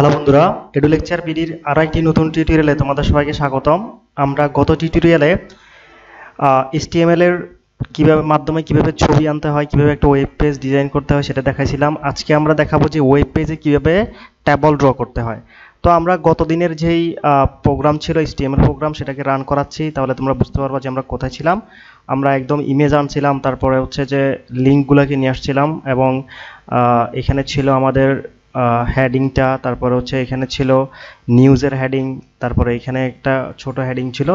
Hello বন্ধুরা টেডু lecture বিডির একটি নতুন টিউটোরিয়ালে তোমাদের সবাইকে স্বাগতম আমরা গত টিউটোরিয়ালে এসটিএমএলের কীভাবে মাধ্যমে কিভাবে ছবি আনতে হয় কিভাবে একটা ওয়েব পেজ ডিজাইন করতে হয় সেটা দেখাইছিলাম আজকে আমরা দেখাবো যে ওয়েব পেজে কীভাবে ট্যাবল ড্র করতে হয় তো আমরা গত দিনের যেই প্রোগ্রাম ছিল এসটিএমএল প্রোগ্রাম সেটাকে রান করাচ্ছি তাহলে তোমরা বুঝতে পারবো যে আমরা কোথায় ছিলাম আমরা একদম ইমেজ আনছিলাম তারপরে হচ্ছে যে লিঙ্কগুলোকে নিয়ে আসছিলাম এবং এখানে ছিল আমাদের হ্যাডিংটা তারপরে হচ্ছে এখানে ছিল নিউজের হ্যাডিং তারপরে এখানে একটা ছোট হ্যাডিং ছিল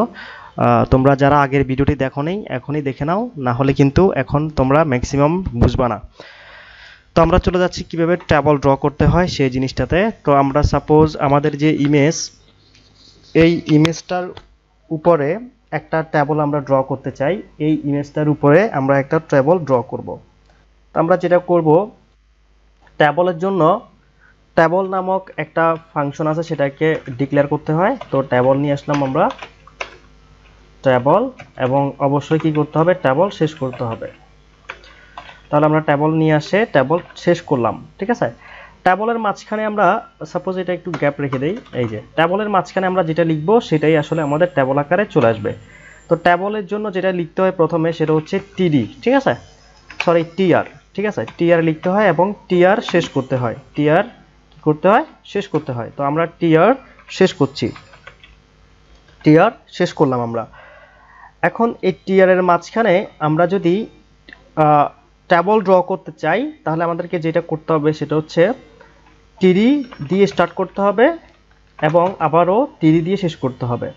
তোমরা যারা আগের ভিডিওটি দেখো নেই এখনই দেখে নাও না হলে কিন্তু এখন তোমরা ম্যাক্সিমাম বুঝবা না তো আমরা চলে যাচ্ছি কীভাবে ট্যাবল ড্র করতে হয় সেই জিনিসটাতে তো আমরা সাপোজ আমাদের যে ইমেজ এই ইমেজটার উপরে একটা ট্যাবল আমরা ড্র করতে চাই এই ইমেজটার উপরে আমরা একটা ট্যাবল ড্র করব। তো আমরা যেটা করব ট্যাবলের জন্য ট্যাবল নামক একটা ফাংশন আছে সেটাকে ডিক্লেয়ার করতে হয় তো ট্যাবল নিয়ে আসলাম আমরা ট্যাবল এবং অবশ্যই কি করতে হবে ট্যাবল শেষ করতে হবে তাহলে আমরা ট্যাবল নিয়ে আসে ট্যাবল শেষ করলাম ঠিক আছে ট্যাবলের মাঝখানে আমরা সাপোজ এটা একটু গ্যাপ রেখে দেই এই যে ট্যাবলের মাঝখানে আমরা যেটা লিখব সেটাই আসলে আমাদের ট্যাবল আকারে চলে আসবে তো ট্যাবলের জন্য যেটা লিখতে হয় প্রথমে সেটা হচ্ছে টিডি ঠিক আছে সরি টিআর ঠিক আছে টিআর লিখতে হয় এবং টিআর শেষ করতে হয় টিআর করতে হয় শেষ করতে হয় তো আমরা টিয়ার শেষ করছি টিয়ার শেষ করলাম আমরা এখন এই টিয়ারের মাঝখানে আমরা যদি টেবল ড্র করতে চাই তাহলে আমাদেরকে যেটা করতে হবে সেটা হচ্ছে টিডি দিয়ে স্টার্ট করতে হবে এবং আবারও টিরি দিয়ে শেষ করতে হবে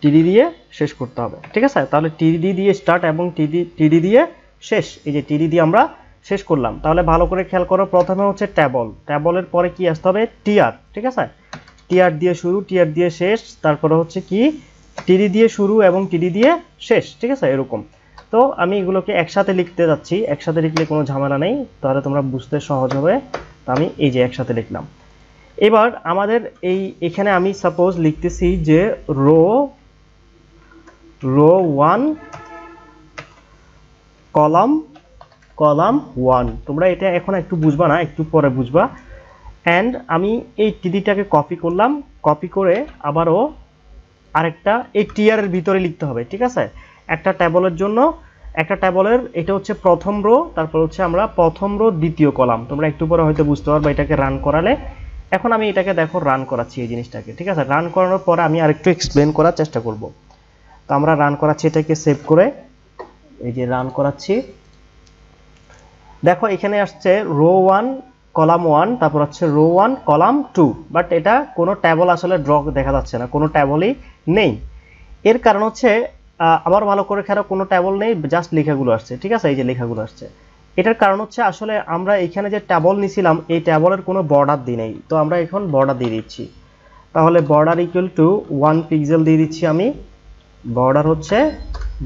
টিডি দিয়ে শেষ করতে হবে ঠিক আছে তাহলে টিরি দিয়ে স্টার্ট এবং টিরি টিরি দিয়ে শেষ এই যে টিরি দিয়ে আমরা শেষ করলাম তাহলে ভালো করে খেয়াল করো প্রথমে হচ্ছে ট্যাবল ট্যাবলের পরে কি আসতে হবে টিয়ার ঠিক আছে টিয়ার দিয়ে শুরু টিয়ার দিয়ে শেষ তারপরে হচ্ছে কি টিডি দিয়ে শুরু এবং টিডি দিয়ে শেষ ঠিক আছে এরকম তো আমি এগুলোকে একসাথে লিখতে যাচ্ছি একসাথে লিখলে কোনো ঝামেলা নেই তাহলে তোমরা বুঝতে সহজ হবে তো আমি এই যে একসাথে লিখলাম এবার আমাদের এই এখানে আমি সাপোজ লিখতেছি যে row row one column column one তোমরা এটা এখন একটু বুঝবা না একটু পরে বুঝবা অ্যান্ড আমি এই টিডিটাকে কপি করলাম কপি করে আবারও আরেকটা এই টিয়ারের ভিতরে লিখতে হবে ঠিক আছে একটা ট্যাবলের জন্য একটা ট্যাবলের এটা হচ্ছে প্রথম রো তারপর হচ্ছে আমরা প্রথম রো দ্বিতীয় কলাম তোমরা একটু পরে হয়তো বুঝতে পারবে এটাকে রান করালে এখন আমি এটাকে দেখো রান করাচ্ছি এই জিনিসটাকে ঠিক আছে রান করানোর পরে আমি আরেকটু এক্সপ্লেন করার চেষ্টা করব তো আমরা রান করাচ্ছি এটাকে সেভ করে এই যে রান করাচ্ছি দেখো এখানে আসছে রো ওয়ান কলাম ওয়ান তারপর হচ্ছে row one column two but এটা কোনো ট্যাবল আসলে ড্র দেখা যাচ্ছে না কোনো ট্যাবলই নেই এর কারণ হচ্ছে আবার ভালো করে খেলা কোনো ট্যাবল নেই জাস্ট লেখাগুলো আসছে ঠিক আছে এই যে লেখাগুলো আসছে এটার কারণ হচ্ছে আসলে আমরা এখানে যে ট্যাবল নিছিলাম এই ট্যাবলের কোনো বর্ডার দিই নেই তো আমরা এখন বর্ডার দিয়ে দিচ্ছি তাহলে border equal to one pixel দিয়ে দিচ্ছি আমি বর্ডার হচ্ছে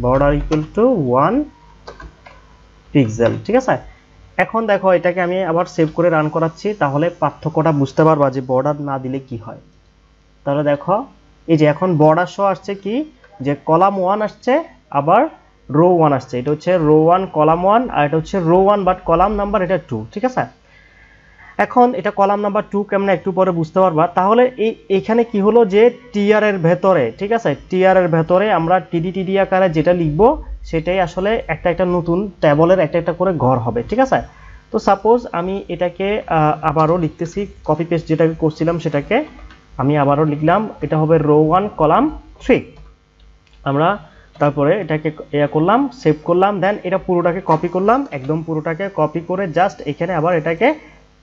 border equal to one pixel ঠিক আছে এখন দেখো এটাকে আমি আবার সেভ করে রান করাচ্ছি তাহলে পার্থক্যটা বুঝতে পারবা যে বর্ডার না দিলে কি হয় তাহলে দেখো এই যে এখন বর্ডার শো আসছে কি যে কলাম ওয়ান আসছে আবার রো ওয়ান আসছে এটা হচ্ছে রো ওয়ান কলাম ওয়ান আর এটা হচ্ছে row one but column number এটা টু ঠিক আছে এখন এটা কলাম নাম্বার টু কেমন একটু পরে বুঝতে পারবা তাহলে এই এখানে কি হলো যে টিআর এর ভেতরে ঠিক আছে টিআর এর ভেতরে আমরা টিডি টিডি আকারে যেটা লিখবো সেটাই আসলে একটা একটা নতুন টেবলের একটা একটা করে ঘর হবে ঠিক আছে তো সাপোজ আমি এটাকে আবারও লিখতেছি কপি পেস্ট যেটাকে করছিলাম সেটাকে আমি আবারও লিখলাম এটা হবে রো ওয়ান কলাম থ্রি আমরা তারপরে এটাকে ইয়া করলাম সেভ করলাম দেন এটা পুরোটাকে কপি করলাম একদম পুরোটাকে কপি করে জাস্ট এখানে আবার এটাকে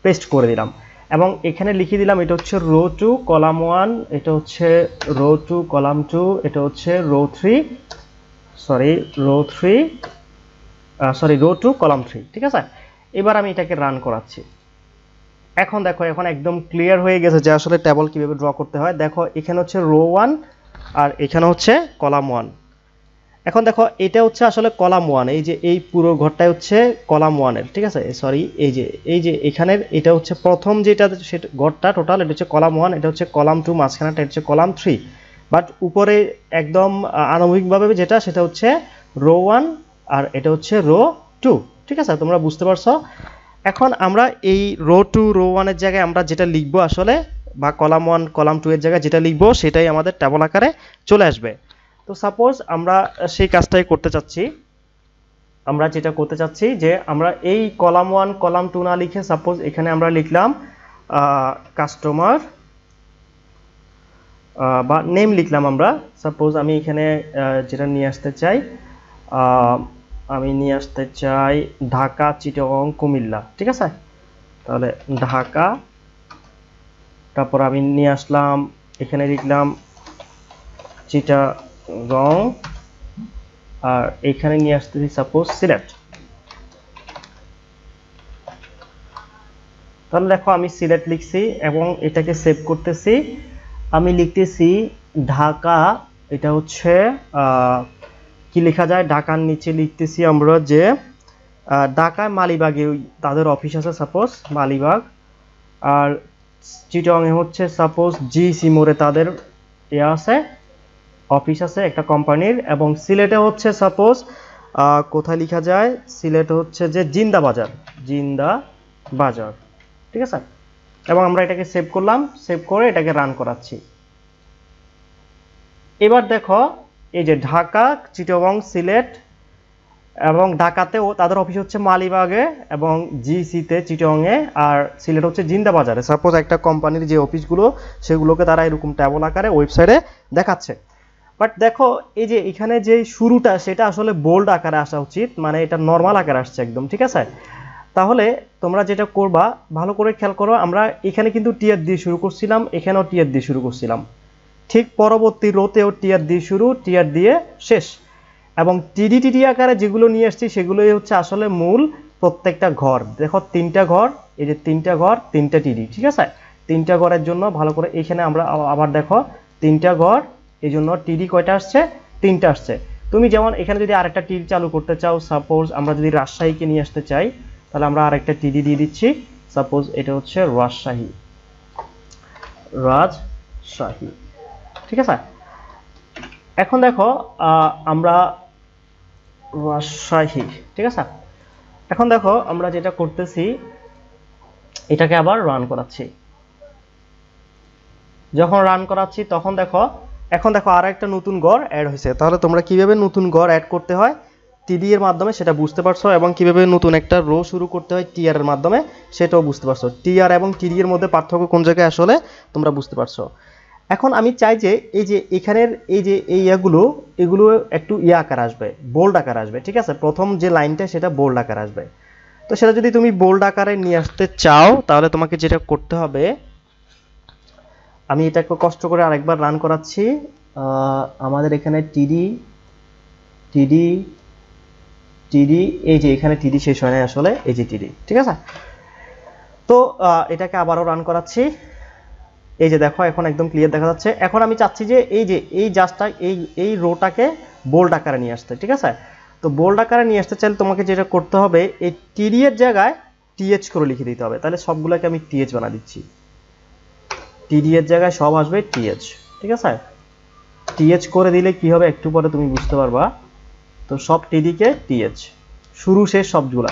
পেস্ট করে দিলাম এবং এখানে লিখে দিলাম এটা হচ্ছে রো টু কলাম ওয়ান এটা হচ্ছে রো টু কলাম টু এটা হচ্ছে row three sorry row three sorry row two column three ঠিক আছে এবার আমি এটাকে রান করাচ্ছি এখন দেখো এখন একদম ক্লিয়ার হয়ে গেছে যে আসলে টেবল কীভাবে ড্র করতে হয় দেখো এখানে হচ্ছে রো ওয়ান আর এখানে হচ্ছে কলাম ওয়ান এখন দেখো এটা হচ্ছে আসলে কলাম ওয়ান এই যে এই পুরো ঘরটাই হচ্ছে কলাম ওয়ানের ঠিক আছে সরি এই যে এই যে এখানের এটা হচ্ছে প্রথম যেটা সেটা ঘরটা টোটাল এটা হচ্ছে কলাম ওয়ান এটা হচ্ছে কলাম টু মাঝখানেটা এটা হচ্ছে কলাম থ্রি বাট উপরে একদম আণবিকভাবে যেটা সেটা হচ্ছে রো ওয়ান আর এটা হচ্ছে রো টু ঠিক আছে তোমরা বুঝতে পারছো এখন আমরা এই রো টু রো ওয়ানের জায়গায় আমরা যেটা লিখবো আসলে বা কলাম ওয়ান কলাম টু এর জায়গায় যেটা লিখবো সেটাই আমাদের টেবল আকারে চলে আসবে তো সাপোজ আমরা সেই কাজটাই করতে চাচ্ছি আমরা যেটা করতে চাচ্ছি যে আমরা এই কলাম ওয়ান কলাম টু না লিখে সাপোজ এখানে আমরা লিখলাম কাস্টমার বা নেম লিখলাম আমরা সাপোজ আমি এখানে যেটা নিয়ে আসতে চাই আমি নিয়ে আসতে চাই ঢাকা চিটগং কুমিল্লা ঠিক আছে তাহলে ঢাকা তারপর আমি নিয়ে আসলাম এখানে লিখলাম চিটা রং আর এখানে নিয়ে আসতেছি সাপোজ সিলেক্ট তাহলে দেখো আমি সিলেক্ট লিখছি এবং এটাকে সেভ করতেছি আমি লিখতেছি ঢাকা এটা হচ্ছে কি লেখা যায় ঢাকার নিচে লিখতেছি আমরা যে ঢাকায় মালিবাগে তাদের অফিস আছে সাপোজ মালিবাগ আর চিটংয়ে হচ্ছে সাপোজ জি সি মোড়ে তাদের এ আছে অফিস আছে একটা কোম্পানির এবং সিলেটে হচ্ছে সাপোজ কোথায় লেখা যায় সিলেট হচ্ছে যে জিন্দা বাজার জিন্দা বাজার ঠিক আছে এবং আমরা এটাকে সেভ করলাম সেভ করে এটাকে রান করাচ্ছি এবার দেখো এই যে ঢাকা চিটগং সিলেট এবং ঢাকাতেও তাদের অফিস হচ্ছে মালিবাগে এবং জিসিতে চিটংয়ে আর সিলেট হচ্ছে জিন্দাবাজারে সাপোজ একটা কোম্পানির যে অফিসগুলো সেগুলোকে তারা এরকম ট্যাবল আকারে ওয়েবসাইটে দেখাচ্ছে বাট দেখো এই যে এখানে যে শুরুটা সেটা আসলে বোল্ড আকারে আসা উচিত মানে এটা নর্মাল আকারে আসছে একদম ঠিক আছে তাহলে তোমরা যেটা করবা ভালো করে খেয়াল করো আমরা এখানে কিন্তু টিয়ার দিয়ে শুরু করছিলাম এখানেও টিয়ার দিয়ে শুরু করছিলাম ঠিক পরবর্তী রোতেও টিয়ার দিয়ে শুরু টিয়ার দিয়ে শেষ এবং টিডি টিডি আকারে যেগুলো নিয়ে আসছি সেগুলোই হচ্ছে আসলে মূল প্রত্যেকটা ঘর দেখো তিনটা ঘর এই যে তিনটা ঘর তিনটা টিডি ঠিক আছে তিনটা ঘরের জন্য ভালো করে এখানে আমরা আবার দেখো তিনটা ঘর এই জন্য টিডি কয়টা আসছে তিনটা আসছে তুমি যেমন এখানে যদি আরেকটা টিডি চালু করতে চাও সাপোজ আমরা যদি রাজশাহীকে নিয়ে আসতে চাই তাহলে আমরা আরেকটা টিডি দিয়ে দিচ্ছি সাপোজ এটা হচ্ছে রাজশাহী রাজশাহী ঠিক আছে এখন দেখো আমরা রাজশাহী ঠিক আছে এখন দেখো আমরা যেটা করতেছি এটাকে আবার রান করাচ্ছি যখন রান করাচ্ছি তখন দেখো এখন দেখো আর একটা নতুন গড় অ্যাড হয়েছে তাহলে তোমরা কিভাবে নতুন গড় অ্যাড করতে হয় টিডি এর মাধ্যমে সেটা বুঝতে পারছো এবং কিভাবে নতুন একটা রো শুরু করতে হয় টিআর এর মাধ্যমে সেটাও বুঝতে পারছো টিআর এবং টিডি এর মধ্যে পার্থক্য কোন জায়গায় আসলে তোমরা বুঝতে পারছো এখন আমি চাই যে এই যে এখানের এই যে এই ইয়াগুলো এগুলো একটু ইয়া আকার আসবে বোল্ড আকার আসবে ঠিক আছে প্রথম যে লাইনটা সেটা বোল্ড আকার আসবে তো সেটা যদি তুমি বোল্ড আকারে নিয়ে আসতে চাও তাহলে তোমাকে যেটা করতে হবে আমি এটাকে কষ্ট করে আরেকবার রান করাচ্ছি আমাদের এখানে টিডি টিডি টিডি এই যে এখানে টিডি শেষ হয় না আসলে এই যে টিডি ঠিক আছে তো এটাকে আবারও রান করাচ্ছি এই যে দেখো এখন একদম ক্লিয়ার দেখা যাচ্ছে এখন আমি চাচ্ছি যে এই যে এই জাস্টটা এই এই রোটাকে বোল্ড আকারে নিয়ে আসতে ঠিক আছে তো বোল্ড আকারে নিয়ে আসতে চাইলে তোমাকে যেটা করতে হবে এই টিডি এর জায়গায় টিএচ করে লিখে দিতে হবে তাহলে সবগুলোকে আমি টিএচ বানা দিচ্ছি টিডিএর জায়গায় সব আসবে টিএচ ঠিক আছে টিএচ করে দিলে কি হবে একটু পরে তুমি বুঝতে পারবা তো সব টিডিকে টিএচ শুরু শেষ সবগুলা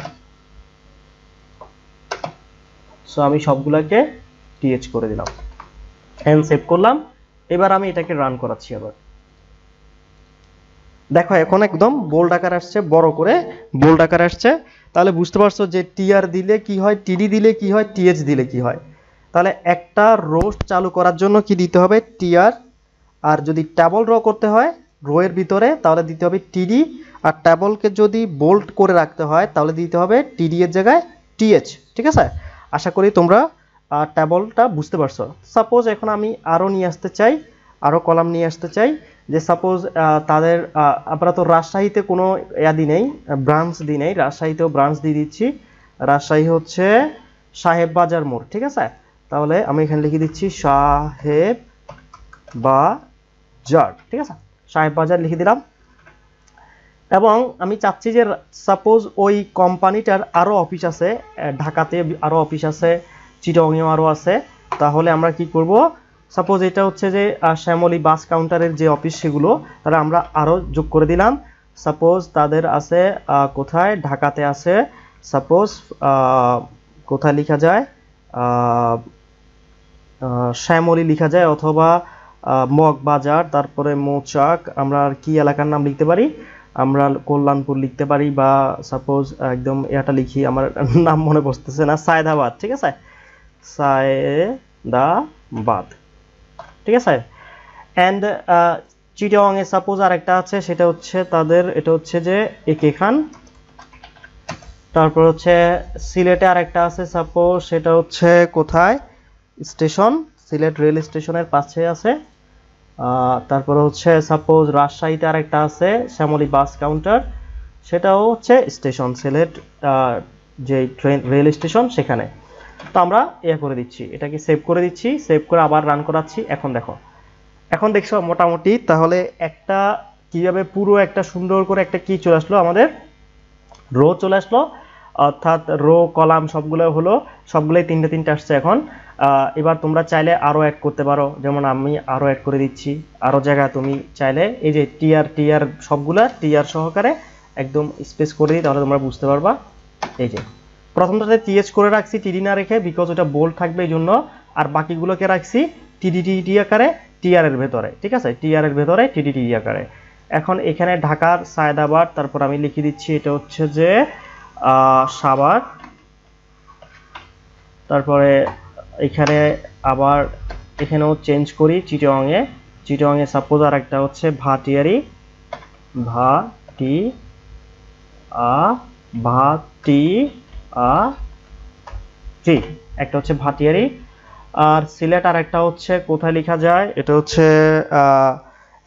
সো আমি সবগুলাকে টিএচ করে দিলাম এন সেভ করলাম এবার আমি এটাকে রান করাচ্ছি আবার দেখো এখন একদম বোল্ড আকার আসছে বড় করে বোল্ড আকার আসছে তাহলে বুঝতে পারছো যে টিআর দিলে কি হয় টিডি দিলে কি হয় টিএচ দিলে কি হয় তাহলে একটা রো চালু করার জন্য কি দিতে হবে টিআর আর যদি ট্যাবল রো করতে হয় রোয়ের ভিতরে তাহলে দিতে হবে টিডি আর ট্যাবলকে যদি বোল্ট করে রাখতে হয় তাহলে দিতে হবে টিডি এর জায়গায় টিএচ ঠিক আছে আশা করি তোমরা ট্যাবলটা বুঝতে পারছো সাপোজ এখন আমি আরও নিয়ে আসতে চাই আরও কলাম নিয়ে আসতে চাই যে সাপোজ তাদের আমরা তো রাজশাহীতে কোনো ইয়াদি নেই ব্রাঞ্চ দিই নেই রাজশাহীতেও ব্রাঞ্চ দিয়ে দিচ্ছি রাজশাহী হচ্ছে সাহেব বাজার মোড় ঠিক আছে তাহলে আমি এখানে লিখে দিচ্ছি সাহেব বাজার ঠিক আছে সাহেব বাজার লিখে দিলাম এবং আমি চাচ্ছি যে সাপোজ ওই কোম্পানিটার আরও অফিস আছে ঢাকাতে আরও অফিস আছে চিটঙেও আরও আছে তাহলে আমরা কি করব সাপোজ এটা হচ্ছে যে শ্যামলী বাস কাউন্টারের যে অফিস সেগুলো তাহলে আমরা আরও যোগ করে দিলাম সাপোজ তাদের আছে কোথায় ঢাকাতে আছে সাপোজ কোথায় লিখা যায় শ্যামলি লিখা যায় অথবা মগ বাজার তারপরে মোচাক আমরা আর কি এলাকার নাম লিখতে পারি আমরা কল্যাণপুর লিখতে পারি বা সাপোজ একদম এটা লিখি আমার নাম মনে বসতেছে না সায়দাবাদ ঠিক আছে সায়দাবাদ ঠিক আছে অ্যান্ড চিটাংয়ে সাপোজ আরেকটা আছে সেটা হচ্ছে তাদের এটা হচ্ছে যে একে খান তারপর হচ্ছে সিলেটে আরেকটা আছে সাপোজ সেটা হচ্ছে কোথায় স্টেশন সিলেট রেল স্টেশনের পাশে আছে তারপরে হচ্ছে সাপোজ রাজশাহীতে আরেকটা আছে শ্যামলী বাস কাউন্টার সেটাও হচ্ছে স্টেশন সিলেট যে ট্রেন রেল স্টেশন সেখানে তো আমরা ইয়ে করে দিচ্ছি এটাকে সেভ করে দিচ্ছি সেভ করে আবার রান করাচ্ছি এখন দেখো এখন দেখছো মোটামুটি তাহলে একটা কিভাবে পুরো একটা সুন্দর করে একটা কি চলে আসলো আমাদের রো চলে আসলো অর্থাৎ রো কলাম সবগুলো হলো সবগুলোই তিনটে তিনটে আসছে এখন এবার তোমরা চাইলে আরও অ্যাড করতে পারো যেমন আমি আরও অ্যাড করে দিচ্ছি আরও জায়গা তুমি চাইলে এই যে টিয়ার টিয়ার সবগুলা টিয়ার সহকারে একদম স্পেস করে দিই তাহলে তোমরা বুঝতে পারবা এই যে প্রথমটাতে টিএস করে রাখছি টিডি না রেখে বিকজ ওটা বোল্ড থাকবে এই জন্য আর বাকিগুলোকে রাখছি টিডিটি আকারে টিআরের ভেতরে ঠিক আছে টিআরের ভেতরে টিডিটিডি আকারে এখন এখানে ঢাকার সায়দাবাদ তারপর আমি লিখে দিচ্ছি এটা হচ্ছে যে সাবার তারপরে এখানে আবার এখানেও চেঞ্জ করি চিটংয়ে চিটংয়ে সাপোজ আর একটা হচ্ছে ভাটিয়ারি ভা টি আ ভা টি আ টি একটা হচ্ছে ভাটিয়ারি আর সিলেট আর একটা হচ্ছে কোথায় লেখা যায় এটা হচ্ছে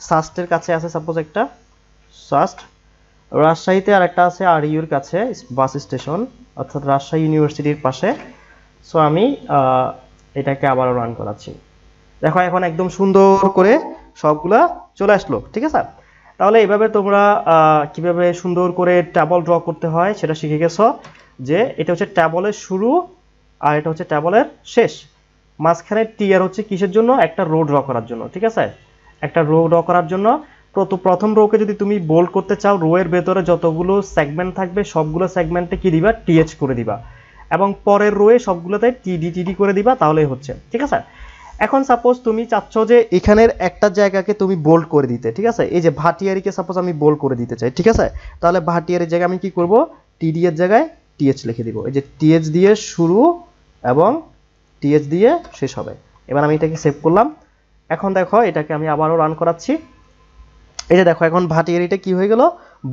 সাস্টের কাছে আছে সাপোজ একটা সাস্ট রাজশাহীতে আরেকটা আছে আর ইউর কাছে বাস স্টেশন অর্থাৎ রাজশাহী ইউনিভার্সিটির পাশে সো আমি এটাকে আবারও রান করাচ্ছি দেখো এখন একদম সুন্দর করে সবগুলা চলে আসলো ঠিক আছে তাহলে এভাবে তোমরা কিভাবে সুন্দর করে ট্যাবল ড্র করতে হয় সেটা শিখে গেছো যে এটা হচ্ছে ট্যাবলের শুরু আর এটা হচ্ছে ট্যাবলের শেষ মাঝখানে টিয়ার হচ্ছে কিসের জন্য একটা রো ড্র করার জন্য ঠিক আছে একটা রো ড্র করার জন্য তো প্রথম রোকে যদি তুমি বোল্ড করতে চাও রোয়ের ভেতরে যতগুলো সেগমেন্ট থাকবে সবগুলো সেগমেন্টে কি দিবা টিএচ করে দিবা এবং পরের রোয়ে সবগুলোতে টিডি টিডি করে দিবা তাহলেই হচ্ছে ঠিক আছে এখন সাপোজ তুমি চাচ্ছ যে এখানের একটা জায়গাকে তুমি বোল্ড করে দিতে ঠিক আছে এই যে ভাটিয়ারিকে সাপোজ আমি বোল্ড করে দিতে চাই ঠিক আছে তাহলে ভাটিয়ারির জায়গায় আমি কি করব টিডি এর জায়গায় টিএচ লিখে দিব এই যে টিএচ দিয়ে শুরু এবং টিএচ দিয়ে শেষ হবে এবার আমি এটাকে সেভ করলাম এখন দেখো এটাকে আমি আবারও রান করাচ্ছি এই যে দেখো এখন ভাটিয়ারিটা কি হয়ে গেল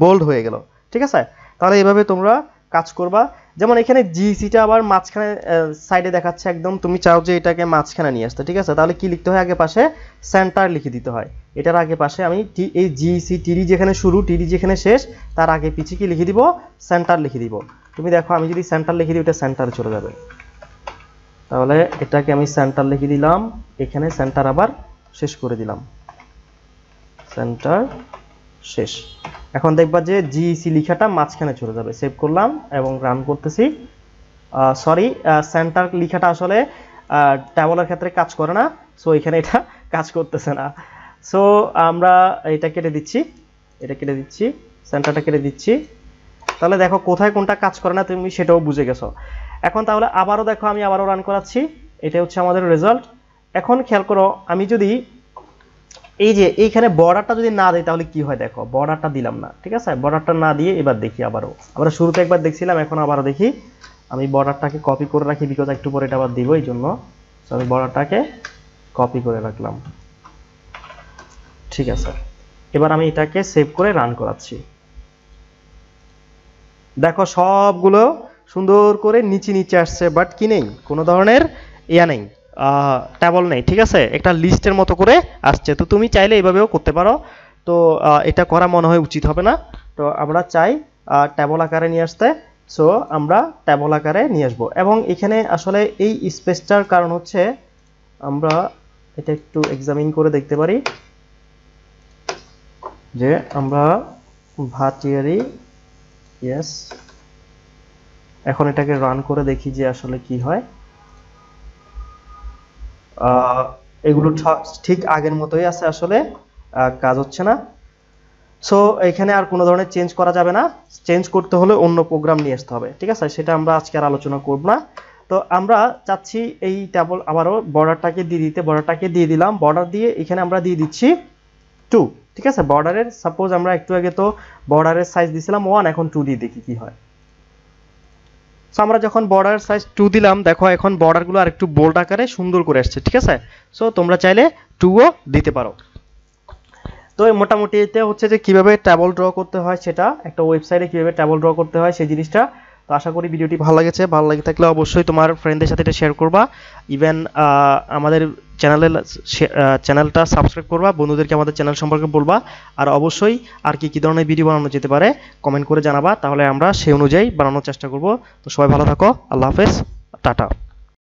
বোল্ড হয়ে গেল ঠিক আছে তাহলে এভাবে তোমরা কাজ করবা যেমন এখানে জিসিটা আবার মাঝখানে সাইডে দেখাচ্ছে একদম তুমি চাও যে এটাকে মাঝখানে নিয়ে আসতে ঠিক আছে তাহলে কি লিখতে হয় আগে পাশে সেন্টার লিখে দিতে হয় এটার আগে পাশে আমি এই জিসি টিডি যেখানে শুরু টিডি যেখানে শেষ তার আগে পিছিয়ে কি লিখে দিব সেন্টার লিখে দিব তুমি দেখো আমি যদি সেন্টার লিখে দিই ওটা সেন্টার চলে যাবে তাহলে এটাকে আমি সেন্টার লিখে দিলাম এখানে সেন্টার আবার শেষ করে দিলাম সেন্টার শেষ এখন দেখবা যে জিইসি e লিখাটা মাঝখানে চলে যাবে সেভ করলাম এবং রান করতেছি সরি সেন্টার লিখাটা আসলে ট্যাবলের ক্ষেত্রে কাজ করে না সো এখানে এটা কাজ করতেছে না সো আমরা এটা কেটে দিচ্ছি এটা কেটে দিচ্ছি সেন্টারটা কেটে দিচ্ছি তাহলে দেখো কোথায় কোনটা কাজ করে না তুমি সেটাও বুঝে গেছো এখন তাহলে আবারও দেখো আমি আবারও রান করাচ্ছি এটা হচ্ছে আমাদের রেজাল্ট এখন খেয়াল করো আমি যদি এই যে এইখানে বর্ডারটা যদি না দেয় তাহলে কি হয় দেখো বর্ডারটা দিলাম না ঠিক আছে বর্ডারটা না দিয়ে এবার দেখি আবারও আমরা শুরুতে একবার দেখছিলাম এখন আবারও দেখি আমি বর্ডারটাকে কপি করে রাখি বিকজ একটু পরে এটা আবার দিব এই জন্য আমি বর্ডারটাকে কপি করে রাখলাম ঠিক আছে এবার আমি এটাকে সেভ করে রান করাচ্ছি দেখো সবগুলো সুন্দর করে নিচে নিচে আসছে বাট কি নেই কোনো ধরনের ইয়া নেই ট্যাবল নেই ঠিক আছে একটা লিস্টের মতো করে আসছে তো তুমি চাইলে এইভাবেও করতে পারো তো এটা করা মনে হয় উচিত হবে না তো আমরা চাই ট্যাবল আকারে নিয়ে আসতে সো আমরা ট্যাবল আকারে নিয়ে আসবো এবং এখানে আসলে এই স্পেসটার কারণ হচ্ছে আমরা এটা একটু এক্সামিন করে দেখতে পারি যে আমরা ভাটিয়ারি ইয়েস এখন এটাকে রান করে দেখি যে আসলে কি হয় এগুলো ঠিক আগের মতোই আছে আসলে কাজ হচ্ছে না সো এখানে আর কোনো ধরনের চেঞ্জ করা যাবে না চেঞ্জ করতে হলে অন্য প্রোগ্রাম নিয়ে আসতে হবে ঠিক আছে সেটা আমরা আজকে আর আলোচনা করব না তো আমরা চাচ্ছি এই ট্যাবল আবারও বর্ডারটাকে দিয়ে দিতে বর্ডারটাকে দিয়ে দিলাম বর্ডার দিয়ে এখানে আমরা দিয়ে দিচ্ছি টু ঠিক আছে বর্ডারের সাপোজ আমরা একটু আগে তো বর্ডারের সাইজ দিয়েছিলাম ওয়ান এখন টু দিয়ে দেখি কি হয় সো আমরা যখন বর্ডার সাইজ টু দিলাম দেখো এখন বর্ডারগুলো আর একটু বোল্ড আকারে সুন্দর করে আসছে ঠিক আছে সো তোমরা চাইলে টুও দিতে পারো তো মোটামুটি এতে হচ্ছে যে কিভাবে ট্যাবল ড্র করতে হয় সেটা একটা ওয়েবসাইটে কিভাবে ট্যাবল ড্র করতে হয় সেই জিনিসটা তো আশা করি ভিডিওটি ভালো লেগেছে ভালো লাগে থাকলে অবশ্যই তোমার ফ্রেন্ডদের সাথে এটা শেয়ার করবা ইভেন আমাদের চ্যানেলে চ্যানেলটা সাবস্ক্রাইব করবা বন্ধুদেরকে আমাদের চ্যানেল সম্পর্কে বলবা আর অবশ্যই আর কি কী ধরনের ভিডিও বানানো যেতে পারে কমেন্ট করে জানাবা তাহলে আমরা সেই অনুযায়ী বানানোর চেষ্টা করব তো সবাই ভালো থাকো আল্লাহ হাফেজ টাটা